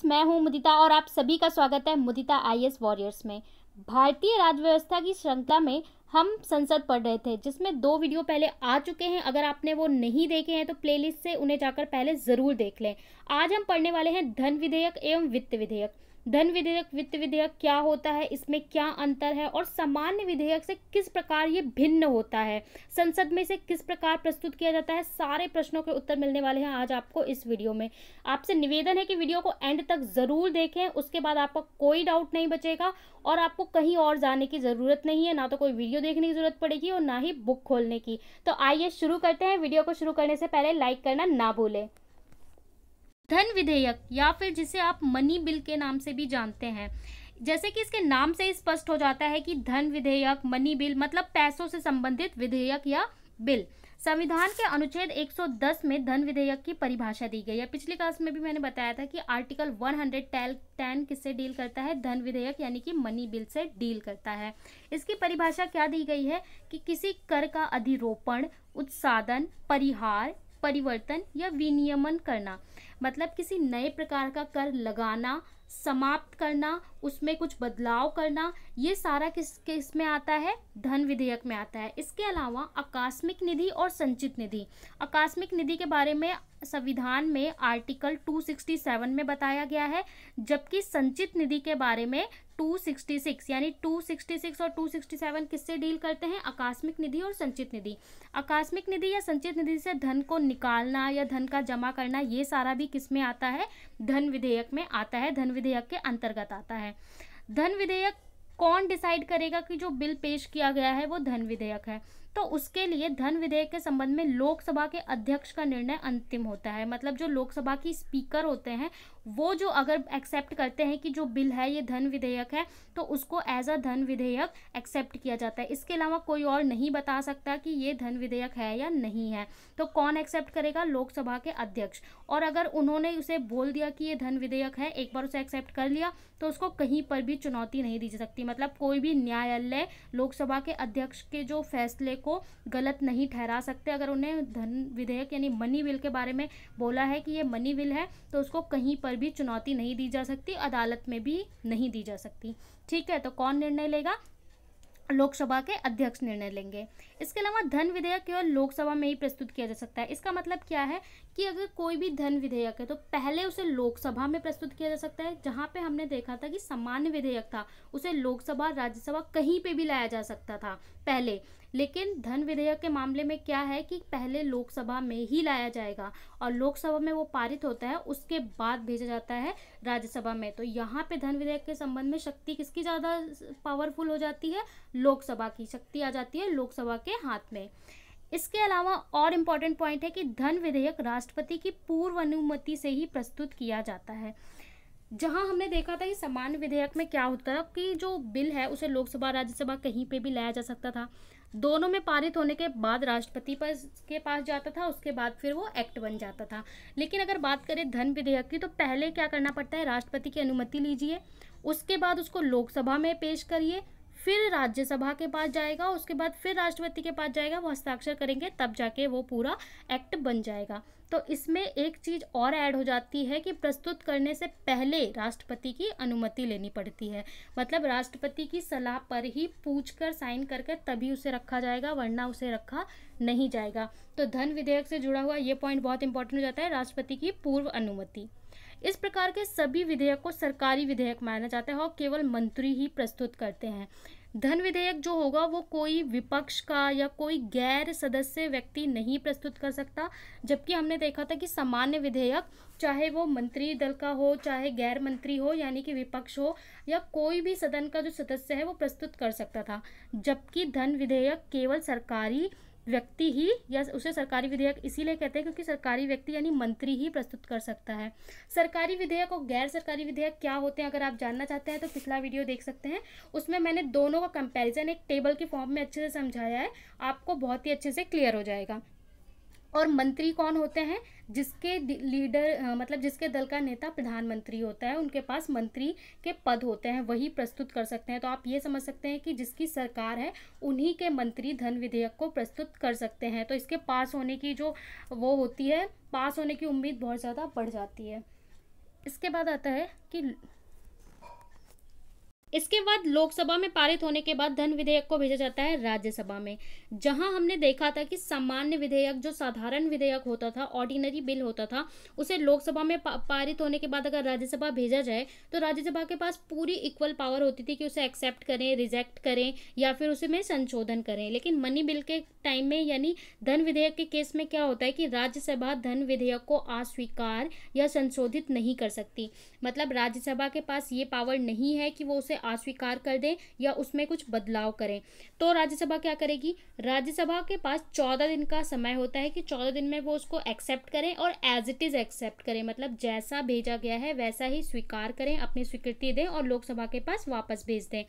friends मैं हूं मुदिता और आप सभी का स्वागत है मुदिता एस वॉरियर्स में भारतीय राजव्यवस्था की श्रृंखला में हम संसद पढ़ रहे थे जिसमें दो वीडियो पहले आ चुके हैं अगर आपने वो नहीं देखे हैं तो प्लेलिस्ट से उन्हें जाकर पहले ज़रूर देख लें आज हम पढ़ने वाले हैं धन विधेयक एवं वित्त विधेयक धन विधेयक वित्त विधेयक क्या होता है इसमें क्या अंतर है और सामान्य विधेयक से किस प्रकार ये भिन्न होता है संसद में इसे किस प्रकार प्रस्तुत किया जाता है सारे प्रश्नों के उत्तर मिलने वाले हैं आज आपको इस वीडियो में आपसे निवेदन है कि वीडियो को एंड तक ज़रूर देखें उसके बाद आपका कोई डाउट नहीं बचेगा और आपको कहीं और जाने की ज़रूरत नहीं है ना तो कोई वीडियो देखने की ज़रूरत पड़ेगी और ना ही बुक खोलने की तो आइए शुरू करते हैं वीडियो को शुरू करने से पहले लाइक करना ना भूलें धन विधेयक या फिर जिसे आप मनी बिल के नाम से भी जानते हैं जैसे कि इसके नाम से स्पष्ट हो जाता है कि धन विधेयक मनी बिल मतलब पैसों से संबंधित विधेयक या बिल संविधान के अनुच्छेद 110 में धन विधेयक की परिभाषा दी गई है पिछली क्लास में भी मैंने बताया था कि आर्टिकल 110 किससे डील करता है धन विधेयक यानी कि मनी बिल से डील करता है इसकी परिभाषा क्या दी गई है कि किसी कर का अधिरोपण उत्साधन परिहार परिवर्तन या विनियमन करना मतलब किसी नए प्रकार का कर लगाना समाप्त करना उसमें कुछ बदलाव करना ये सारा किस किस में आता है धन विधेयक में आता है इसके अलावा आकस्मिक निधि और संचित निधि आकस्मिक निधि के बारे में संविधान में आर्टिकल 267 में बताया गया है जबकि संचित निधि के बारे में 266 यानी 266 और 267 किससे डील करते हैं आकस्मिक निधि और संचित निधि आकस्मिक निधि या संचित निधि से धन को निकालना या धन का जमा करना ये सारा भी किस में आता है धन विधेयक में आता है धन विधेयक के अंतर्गत आता है धन विधेयक कौन डिसाइड करेगा कि जो बिल पेश किया गया है वो धन विधेयक है तो उसके लिए धन विधेयक के संबंध में लोकसभा के अध्यक्ष का निर्णय अंतिम होता है मतलब जो लोकसभा की स्पीकर होते हैं वो जो अगर एक्सेप्ट करते हैं कि जो बिल है ये धन विधेयक है तो उसको एज अ धन विधेयक एक्सेप्ट किया जाता है इसके अलावा कोई और नहीं बता सकता कि ये धन विधेयक है या नहीं है तो कौन एक्सेप्ट करेगा लोकसभा के अध्यक्ष और अगर उन्होंने उसे बोल दिया कि ये धन विधेयक है एक बार उसे एक्सेप्ट कर लिया तो उसको कहीं पर भी चुनौती नहीं दी जा सकती मतलब कोई भी न्यायालय लोकसभा के अध्यक्ष के जो फैसले को गलत नहीं ठहरा सकते अगर उन्हें धन विधेयक यानी मनी विल के बारे में बोला है कि ये मनी विल है तो उसको कहीं पर भी चुनौती नहीं दी जा सकती अदालत में भी नहीं दी जा सकती ठीक है तो कौन निर्णय लेगा लोकसभा के अध्यक्ष निर्णय लेंगे इसके अलावा धन विधेयक केवल लोकसभा में ही प्रस्तुत किया जा सकता है इसका मतलब क्या है कि अगर कोई भी धन विधेयक है तो पहले उसे लोकसभा में प्रस्तुत किया जा सकता है जहाँ पे हमने देखा था कि सामान्य विधेयक था उसे लोकसभा राज्यसभा कहीं पे भी लाया जा सकता था पहले लेकिन धन विधेयक के मामले में क्या है कि पहले लोकसभा में ही लाया जाएगा और लोकसभा में वो पारित होता है उसके बाद भेजा जाता है राज्यसभा में तो यहाँ पे धन विधेयक के संबंध में शक्ति किसकी ज़्यादा पावरफुल हो जाती है लोकसभा की शक्ति आ जाती है लोकसभा के हाथ में इसके अलावा और इम्पॉर्टेंट पॉइंट है कि धन विधेयक राष्ट्रपति की पूर्व अनुमति से ही प्रस्तुत किया जाता है जहां हमने देखा था कि समान विधेयक में क्या होता है कि जो बिल है उसे लोकसभा राज्यसभा कहीं पे भी लाया जा सकता था दोनों में पारित होने के बाद राष्ट्रपति पर के पास जाता था उसके बाद फिर वो एक्ट बन जाता था लेकिन अगर बात करें धन विधेयक की तो पहले क्या करना पड़ता है राष्ट्रपति की अनुमति लीजिए उसके बाद उसको लोकसभा में पेश करिए फिर राज्यसभा के पास जाएगा उसके बाद फिर राष्ट्रपति के पास जाएगा वो हस्ताक्षर करेंगे तब जाके वो पूरा एक्ट बन जाएगा तो इसमें एक चीज़ और ऐड हो जाती है कि प्रस्तुत करने से पहले राष्ट्रपति की अनुमति लेनी पड़ती है मतलब राष्ट्रपति की सलाह पर ही पूछ कर साइन करके तभी उसे रखा जाएगा वरना उसे रखा नहीं जाएगा तो धन विधेयक से जुड़ा हुआ ये पॉइंट बहुत इंपॉर्टेंट हो जाता है राष्ट्रपति की पूर्व अनुमति इस प्रकार के सभी विधेयक को सरकारी विधेयक माना जाता है और केवल मंत्री ही प्रस्तुत करते हैं धन विधेयक जो होगा वो कोई विपक्ष का या कोई गैर सदस्य व्यक्ति नहीं प्रस्तुत कर सकता जबकि हमने देखा था कि सामान्य विधेयक चाहे वो मंत्री दल का हो चाहे गैर मंत्री हो यानी कि विपक्ष हो या कोई भी सदन का जो सदस्य है वो प्रस्तुत कर सकता था जबकि धन विधेयक केवल सरकारी व्यक्ति ही या उसे सरकारी विधेयक इसीलिए कहते हैं क्योंकि सरकारी व्यक्ति यानी मंत्री ही प्रस्तुत कर सकता है सरकारी विधेयक और गैर सरकारी विधेयक क्या होते हैं अगर आप जानना चाहते हैं तो पिछला वीडियो देख सकते हैं उसमें मैंने दोनों का कंपैरिजन एक टेबल के फॉर्म में अच्छे से समझाया है आपको बहुत ही अच्छे से क्लियर हो जाएगा और मंत्री कौन होते हैं जिसके लीडर मतलब जिसके दल का नेता प्रधानमंत्री होता है उनके पास मंत्री के पद होते हैं वही प्रस्तुत कर सकते हैं तो आप ये समझ सकते हैं कि जिसकी सरकार है उन्हीं के मंत्री धन विधेयक को प्रस्तुत कर सकते हैं तो इसके पास होने की जो वो होती है पास होने की उम्मीद बहुत ज़्यादा बढ़ जाती है इसके बाद आता है कि इसके बाद लोकसभा में पारित होने के बाद धन विधेयक को भेजा जाता है राज्यसभा में जहां हमने देखा था कि सामान्य विधेयक जो साधारण विधेयक होता था ऑर्डिनरी बिल होता था उसे लोकसभा में पारित होने के बाद अगर राज्यसभा भेजा जाए तो राज्यसभा के पास पूरी इक्वल पावर होती थी कि उसे एक्सेप्ट करें रिजेक्ट करें या फिर उसमें संशोधन करें लेकिन मनी बिल के टाइम में यानी धन विधेयक के केस में क्या होता है कि राज्यसभा धन विधेयक को अस्वीकार या संशोधित नहीं कर सकती मतलब राज्यसभा के पास ये पावर नहीं है कि वो उसे अस्वीकार कर दें या उसमें कुछ बदलाव करें तो राज्यसभा क्या करेगी राज्यसभा के पास चौदह दिन का समय होता है कि चौदह दिन में वो उसको एक्सेप्ट करें और एज इट इज़ एक्सेप्ट करें मतलब जैसा भेजा गया है वैसा ही स्वीकार करें अपनी स्वीकृति दें और लोकसभा के पास वापस भेज दें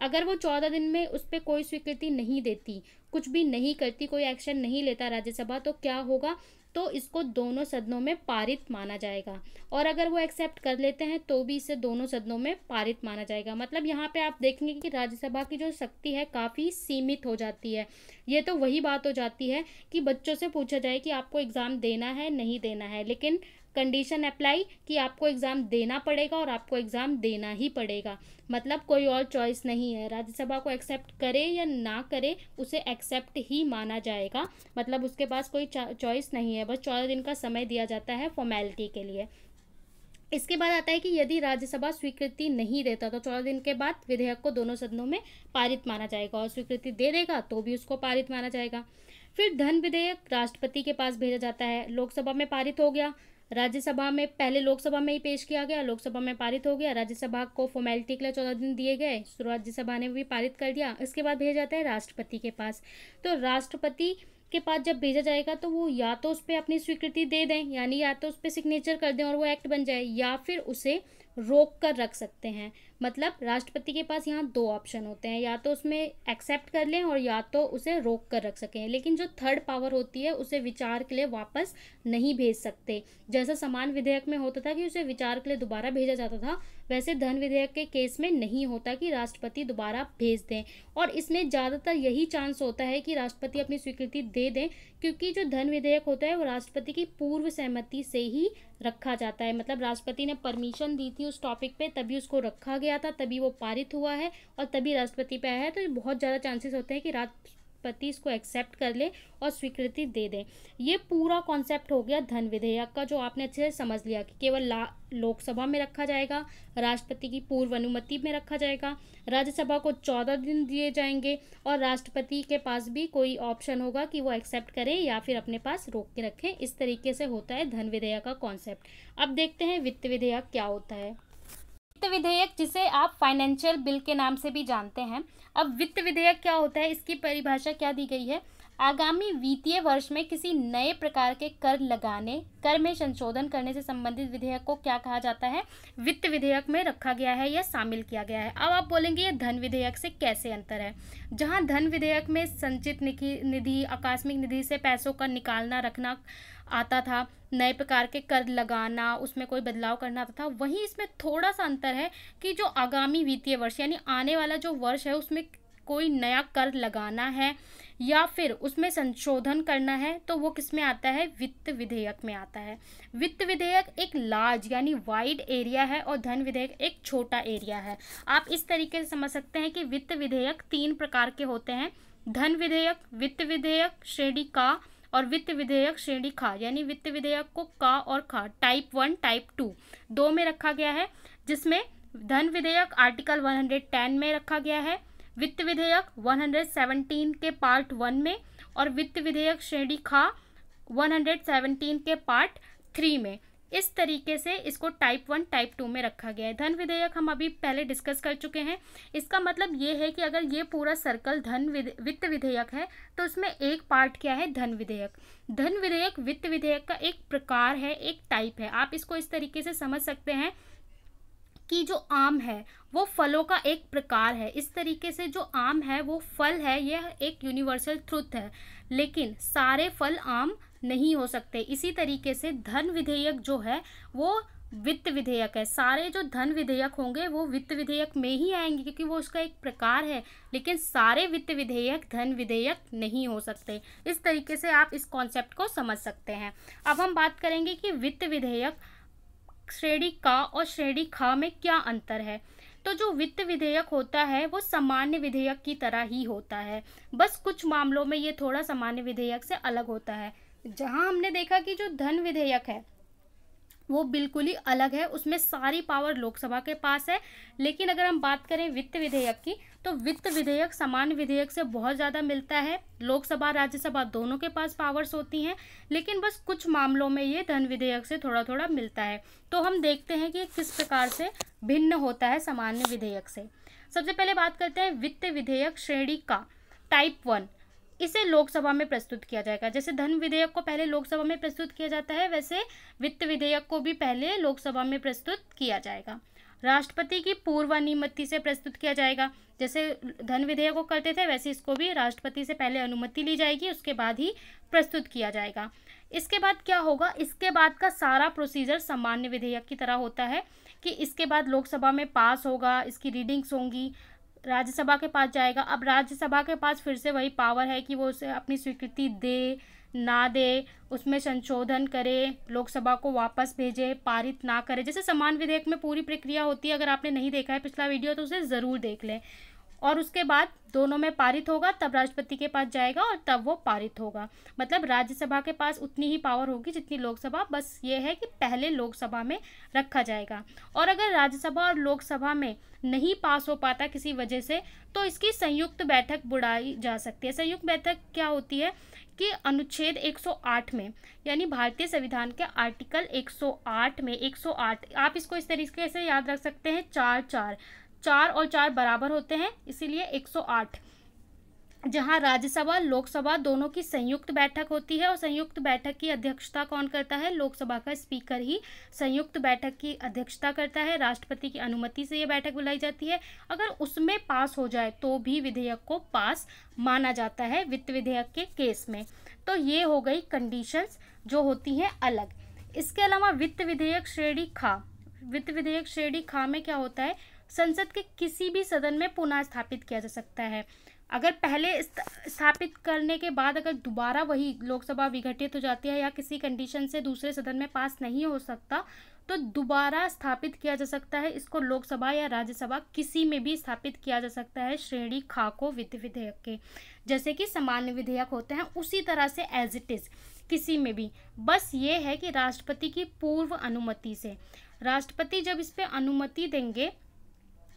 अगर वो चौदह दिन में उस पर कोई स्वीकृति नहीं देती कुछ भी नहीं करती कोई एक्शन नहीं लेता राज्यसभा तो क्या होगा तो इसको दोनों सदनों में पारित माना जाएगा और अगर वो एक्सेप्ट कर लेते हैं तो भी इसे दोनों सदनों में पारित माना जाएगा मतलब यहाँ पे आप देखेंगे कि राज्यसभा की जो शक्ति है काफ़ी सीमित हो जाती है ये तो वही बात हो जाती है कि बच्चों से पूछा जाए कि आपको एग्ज़ाम देना है नहीं देना है लेकिन कंडीशन अप्लाई कि आपको एग्ज़ाम देना पड़ेगा और आपको एग्ज़ाम देना ही पड़ेगा मतलब कोई और चॉइस नहीं है राज्यसभा को एक्सेप्ट करे या ना करे उसे एक्सेप्ट ही माना जाएगा मतलब उसके पास कोई चॉइस नहीं है बस चौदह दिन का समय दिया जाता है फॉर्मेलिटी के लिए इसके बाद आता है कि यदि राज्यसभा स्वीकृति नहीं देता तो चौदह दिन के बाद विधेयक को दोनों सदनों में पारित माना जाएगा और स्वीकृति दे देगा तो भी उसको पारित माना जाएगा फिर धन विधेयक राष्ट्रपति के पास भेजा जाता है लोकसभा में पारित हो गया राज्यसभा में पहले लोकसभा में ही पेश किया गया लोकसभा में पारित हो गया राज्यसभा को फॉर्मेलिटी के लिए चौदह दिन दिए गए राज्यसभा ने भी पारित कर दिया इसके बाद भेजा जाता है राष्ट्रपति के पास तो राष्ट्रपति के पास जब भेजा जाएगा तो वो या तो उस पर अपनी स्वीकृति दे दें यानी या तो उस पर सिग्नेचर कर दें और वो एक्ट बन जाए या फिर उसे रोक कर रख सकते हैं मतलब राष्ट्रपति के पास यहाँ दो ऑप्शन होते हैं या तो उसमें एक्सेप्ट कर लें और या तो उसे रोक कर रख सकें लेकिन जो थर्ड पावर होती है उसे विचार के लिए वापस नहीं भेज सकते जैसा समान विधेयक में होता था कि उसे विचार के लिए दोबारा भेजा जाता था वैसे धन विधेयक के केस में नहीं होता कि राष्ट्रपति दोबारा भेज दें और इसमें ज़्यादातर यही चांस होता है कि राष्ट्रपति अपनी स्वीकृति दे दें क्योंकि जो धन विधेयक होता है वो राष्ट्रपति की पूर्व सहमति से ही रखा जाता है मतलब राष्ट्रपति ने परमिशन दी थी उस टॉपिक पे तभी उसको रखा गया था तभी वो पारित हुआ है और तभी राष्ट्रपति पे आया है तो बहुत ज़्यादा चांसेस होते हैं कि राष्ट्र पति इसको एक्सेप्ट कर ले और स्वीकृति दे दें ये पूरा कॉन्सेप्ट हो गया धन विधेयक का जो आपने अच्छे से समझ लिया कि केवल लोकसभा में रखा जाएगा राष्ट्रपति की पूर्व अनुमति में रखा जाएगा राज्यसभा को चौदह दिन दिए जाएंगे और राष्ट्रपति के पास भी कोई ऑप्शन होगा कि वो एक्सेप्ट करें या फिर अपने पास रोक के रखें इस तरीके से होता है धन विधेयक का कॉन्सेप्ट अब देखते हैं वित्त विधेयक क्या होता है वित्त विधेयक जिसे आप फाइनेंशियल बिल के नाम से भी जानते हैं अब वित्त विधेयक क्या होता है इसकी परिभाषा क्या दी गई है आगामी वित्तीय वर्ष में किसी नए प्रकार के कर लगाने कर में संशोधन करने से संबंधित विधेयक को क्या कहा जाता है वित्त विधेयक में रखा गया है या शामिल किया गया है अब आप बोलेंगे ये धन विधेयक से कैसे अंतर है जहां धन विधेयक में संचित निधि आकस्मिक निधि से पैसों का निकालना रखना आता था नए प्रकार के कर लगाना उसमें कोई बदलाव करना आता था वहीं इसमें थोड़ा सा अंतर है कि जो आगामी वित्तीय वर्ष यानी आने वाला जो वर्ष है उसमें कोई नया कर लगाना है या फिर उसमें संशोधन करना है तो वो किस में आता है वित्त विधेयक में आता है वित्त विधेयक एक लार्ज यानी वाइड एरिया है और धन विधेयक एक छोटा एरिया है आप इस तरीके से समझ सकते हैं कि वित्त विधेयक तीन प्रकार के होते हैं धन विधेयक वित्त विधेयक श्रेणी का और वित्त विधेयक श्रेणी खा यानी वित्त विधेयक को का और खा टाइप वन टाइप टू दो में रखा गया है जिसमें धन विधेयक आर्टिकल 110 में रखा गया है वित्त विधेयक 117 के पार्ट वन में और वित्त विधेयक श्रेणी खा 117 के पार्ट थ्री में इस तरीके से इसको टाइप वन टाइप टू में रखा गया है धन विधेयक हम अभी पहले डिस्कस कर चुके हैं इसका मतलब ये है कि अगर ये पूरा सर्कल धन विधे वित्त विधेयक है तो उसमें एक पार्ट क्या है धन विधेयक धन विधेयक वित्त विधेयक का एक प्रकार है एक टाइप है आप इसको इस तरीके से समझ सकते हैं कि जो आम है वो फलों का एक प्रकार है इस तरीके से जो आम है वो फल है यह एक यूनिवर्सल ट्रुथ है लेकिन सारे फल आम नहीं हो सकते इसी तरीके से धन विधेयक जो है वो वित्त विधेयक है सारे जो धन विधेयक होंगे वो वित्त विधेयक में ही आएंगे क्योंकि वो उसका एक प्रकार है लेकिन सारे वित्त विधेयक धन विधेयक नहीं हो सकते इस तरीके से आप इस कॉन्सेप्ट को समझ सकते हैं अब हम बात करेंगे कि वित्त विधेयक श्रेणी का और श्रेणी खा में क्या अंतर है तो जो वित्त विधेयक होता है वो सामान्य विधेयक की तरह ही होता है बस कुछ मामलों में ये थोड़ा सामान्य विधेयक से अलग होता है जहाँ हमने देखा कि जो धन विधेयक है वो बिल्कुल ही अलग है उसमें सारी पावर लोकसभा के पास है लेकिन अगर हम बात करें वित्त विधेयक की तो वित्त विधेयक समान विधेयक से बहुत ज़्यादा मिलता है लोकसभा राज्यसभा दोनों के पास पावर्स होती हैं लेकिन बस कुछ मामलों में ये धन विधेयक से थोड़ा थोड़ा मिलता है तो हम देखते हैं कि किस प्रकार से भिन्न होता है सामान्य विधेयक से सबसे पहले बात करते हैं वित्त विधेयक श्रेणी का टाइप वन इसे लोकसभा में प्रस्तुत किया जाएगा जैसे धन विधेयक को पहले लोकसभा में प्रस्तुत किया जाता है वैसे वित्त विधेयक को भी पहले लोकसभा में प्रस्तुत किया जाएगा राष्ट्रपति की पूर्वानुमति से प्रस्तुत किया जाएगा जैसे धन विधेयक को करते थे वैसे इसको भी राष्ट्रपति से पहले अनुमति ली जाएगी उसके बाद ही प्रस्तुत किया जाएगा इसके बाद क्या होगा इसके बाद का सारा प्रोसीजर सामान्य विधेयक की तरह होता है कि इसके बाद लोकसभा में पास होगा इसकी रीडिंग्स होंगी राज्यसभा के पास जाएगा अब राज्यसभा के पास फिर से वही पावर है कि वो उसे अपनी स्वीकृति दे ना दे उसमें संशोधन करे लोकसभा को वापस भेजे पारित ना करे जैसे समान विधेयक में पूरी प्रक्रिया होती है अगर आपने नहीं देखा है पिछला वीडियो तो उसे ज़रूर देख लें और उसके बाद दोनों में पारित होगा तब राष्ट्रपति के पास जाएगा और तब वो पारित होगा मतलब राज्यसभा के पास उतनी ही पावर होगी जितनी लोकसभा बस ये है कि पहले लोकसभा में रखा जाएगा और अगर राज्यसभा और लोकसभा में नहीं पास हो पाता किसी वजह से तो इसकी संयुक्त बैठक बुलाई जा सकती है संयुक्त बैठक क्या होती है कि अनुच्छेद 108 में यानी भारतीय संविधान के आर्टिकल 108 में 108 आप इसको इस तरीके से याद रख सकते हैं चार चार चार और चार बराबर होते हैं इसीलिए 108 जहां राज्यसभा लोकसभा दोनों की संयुक्त बैठक होती है और संयुक्त बैठक की अध्यक्षता कौन करता है लोकसभा का स्पीकर ही संयुक्त बैठक की अध्यक्षता करता है राष्ट्रपति की अनुमति से ये बैठक बुलाई जाती है अगर उसमें पास हो जाए तो भी विधेयक को पास माना जाता है वित्त विधेयक के केस में तो ये हो गई कंडीशंस जो होती हैं अलग इसके अलावा वित्त विधेयक श्रेणी खा वित्त विधेयक श्रेणी खा में क्या होता है संसद के किसी भी सदन में पुनः स्थापित किया जा सकता है अगर पहले स्थापित करने के बाद अगर दोबारा वही लोकसभा विघटित हो जाती है या किसी कंडीशन से दूसरे सदन में पास नहीं हो सकता तो दोबारा स्थापित किया जा सकता है इसको लोकसभा या राज्यसभा किसी में भी स्थापित किया जा सकता है श्रेणी खाको विधि विधेयक के जैसे कि सामान्य विधेयक होते हैं उसी तरह से एज इट इज़ किसी में भी बस ये है कि राष्ट्रपति की पूर्व अनुमति से राष्ट्रपति जब इस पर अनुमति देंगे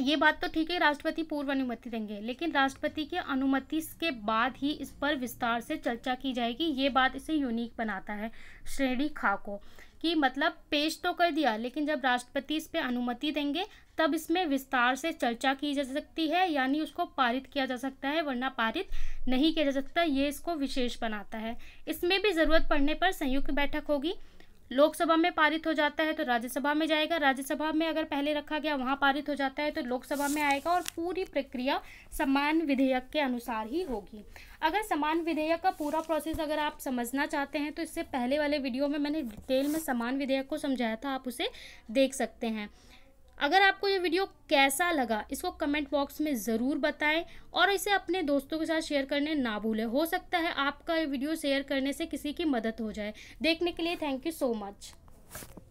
ये बात तो ठीक है राष्ट्रपति पूर्व अनुमति देंगे लेकिन राष्ट्रपति के अनुमति के बाद ही इस पर विस्तार से चर्चा की जाएगी ये बात इसे यूनिक बनाता है श्रेणी खा को कि मतलब पेश तो कर दिया लेकिन जब राष्ट्रपति इस पर अनुमति देंगे तब इसमें विस्तार से चर्चा की जा सकती है यानी उसको पारित किया जा सकता है वरना पारित नहीं किया जा सकता ये इसको विशेष बनाता है इसमें भी ज़रूरत पड़ने पर संयुक्त बैठक होगी लोकसभा में पारित हो जाता है तो राज्यसभा में जाएगा राज्यसभा में अगर पहले रखा गया वहाँ पारित हो जाता है तो लोकसभा में आएगा और पूरी प्रक्रिया समान विधेयक के अनुसार ही होगी अगर समान विधेयक का पूरा प्रोसेस अगर आप समझना चाहते हैं तो इससे पहले वाले वीडियो में मैंने डिटेल में समान विधेयक को समझाया था आप उसे देख सकते हैं अगर आपको ये वीडियो कैसा लगा इसको कमेंट बॉक्स में ज़रूर बताएं और इसे अपने दोस्तों के साथ शेयर करने ना भूलें हो सकता है आपका ये वीडियो शेयर करने से किसी की मदद हो जाए देखने के लिए थैंक यू सो मच